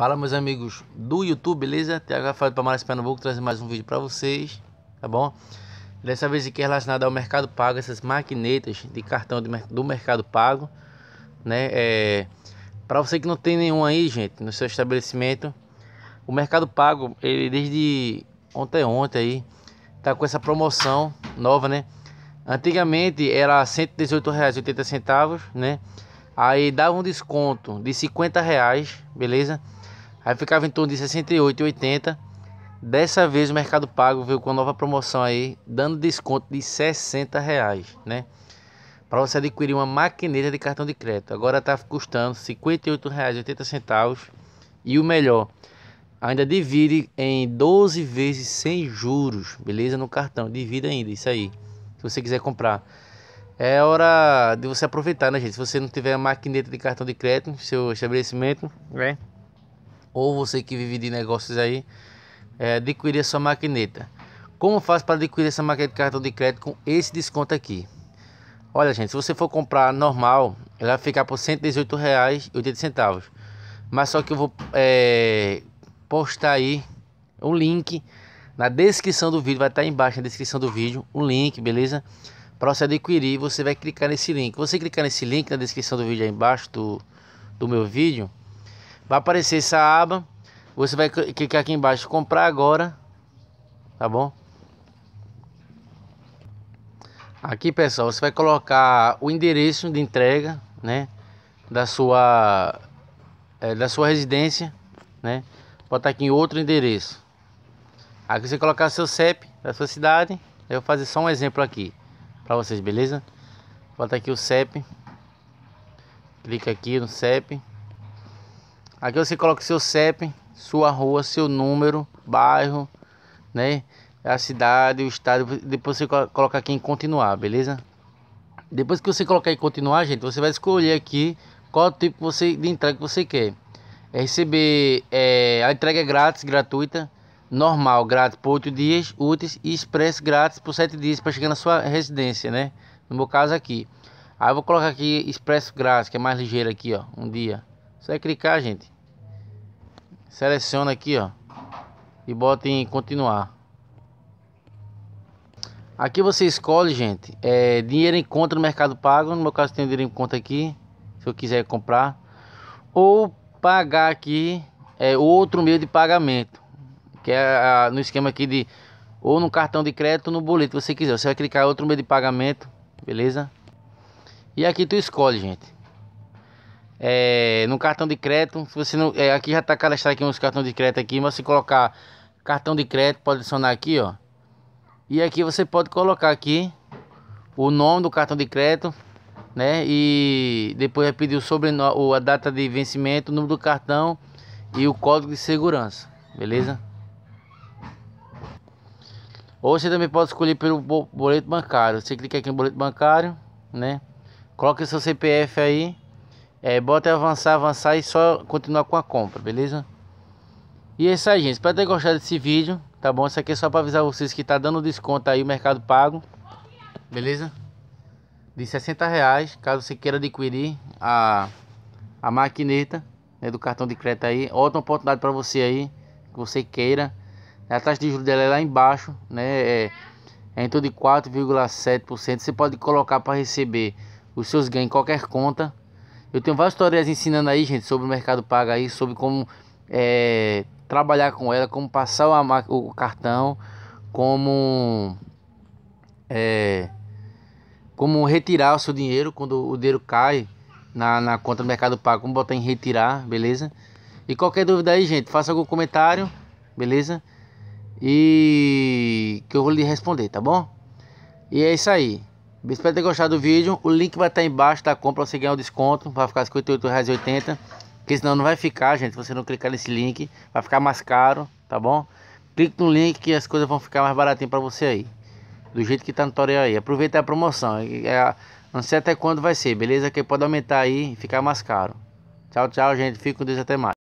Fala meus amigos do YouTube, beleza? Tiago Rafael para Maras Pernambuco trazendo mais um vídeo para vocês, tá bom? Dessa vez aqui é relacionado ao Mercado Pago, essas maquinetas de cartão de, do Mercado Pago, né? É, para você que não tem nenhum aí, gente, no seu estabelecimento, o Mercado Pago, ele desde ontem ontem aí, tá com essa promoção nova, né? Antigamente era R$ 118,80, né? Aí dava um desconto de R$ 50, reais, beleza? Aí ficava em torno de 68, 80. Dessa vez o Mercado Pago veio com a nova promoção aí, dando desconto de 60 reais, né? Para você adquirir uma maquineta de cartão de crédito. Agora está custando R$ 58,80. E o melhor, ainda divide em 12 vezes sem juros, beleza? No cartão, divide ainda, isso aí. Se você quiser comprar. É hora de você aproveitar, né, gente? Se você não tiver a maquineta de cartão de crédito, seu estabelecimento, né? ou você que vive de negócios aí, é, adquirir a sua maquineta. Como faz para adquirir essa maquineta de cartão de crédito com esse desconto aqui? Olha, gente, se você for comprar normal, ela vai ficar por R$118,80. Mas só que eu vou é, postar aí um link na descrição do vídeo, vai estar tá embaixo na descrição do vídeo, o um link, beleza? Para você adquirir, você vai clicar nesse link. Você clicar nesse link na descrição do vídeo aí embaixo do, do meu vídeo, Vai aparecer essa aba. Você vai clicar aqui embaixo, comprar agora. Tá bom? Aqui, pessoal, você vai colocar o endereço de entrega, né? Da sua, é, da sua residência, né? Botar aqui em outro endereço. Aqui você colocar seu CEP da sua cidade. Eu vou fazer só um exemplo aqui para vocês, beleza? Bota aqui o CEP. Clica aqui no CEP. Aqui você coloca seu CEP, sua rua, seu número, bairro, né? A cidade, o estado. Depois você coloca aqui em continuar, beleza? Depois que você colocar em continuar, gente, você vai escolher aqui qual tipo você, de entrega que você quer. É receber é, a entrega é grátis, gratuita, normal grátis por 8 dias úteis e expresso grátis por 7 dias para chegar na sua residência, né? No meu caso aqui. Aí eu vou colocar aqui expresso grátis, que é mais ligeiro aqui, ó, um dia. Você vai clicar, gente. Seleciona aqui, ó. E bota em continuar. Aqui você escolhe, gente, é, dinheiro em conta no Mercado Pago. No meu caso, tem dinheiro em conta aqui, se eu quiser comprar. Ou pagar aqui é, outro meio de pagamento, que é a, no esquema aqui de ou no cartão de crédito ou no boleto, você quiser. Você vai clicar outro meio de pagamento, beleza? E aqui tu escolhe, gente é, no cartão de crédito. Se você não, é, aqui já está cadastrado aqui uns cartões de crédito aqui, mas se colocar cartão de crédito, pode adicionar aqui, ó. E aqui você pode colocar aqui o nome do cartão de crédito, né? E depois vai pedir o sobrenome, a data de vencimento, o número do cartão e o código de segurança, beleza? Ou você também pode escolher pelo boleto bancário. Você clica aqui no boleto bancário, né? Coloca seu CPF aí é, bota avançar, avançar e só continuar com a compra, beleza? E é isso aí, gente. Espero ter gostado desse vídeo, tá bom? Isso aqui é só para avisar vocês que tá dando desconto aí o Mercado Pago, beleza? De 60 reais, caso você queira adquirir a, a maquineta né, do cartão de crédito aí. Outra oportunidade para você aí, que você queira. A taxa de juros dela é lá embaixo, né? É, é em torno de 4,7%. Você pode colocar para receber os seus ganhos em qualquer conta, eu tenho várias histórias ensinando aí, gente, sobre o mercado pago aí, sobre como é, trabalhar com ela, como passar o, o cartão, como é, como retirar o seu dinheiro quando o dinheiro cai na, na conta do Mercado Pago, como botar em retirar, beleza? E qualquer dúvida aí, gente, faça algum comentário, beleza? E que eu vou lhe responder, tá bom? E é isso aí. Espero ter gostado do vídeo. O link vai estar embaixo da compra para você ganhar um desconto. Vai ficar R$58,80. Porque senão não vai ficar, gente. Se você não clicar nesse link, vai ficar mais caro, tá bom? Clique no link que as coisas vão ficar mais baratinhas para você aí. Do jeito que tá no tutorial aí. Aproveita a promoção. É, não sei até quando vai ser, beleza? Que pode aumentar aí e ficar mais caro. Tchau, tchau, gente. Fico com Deus até mais.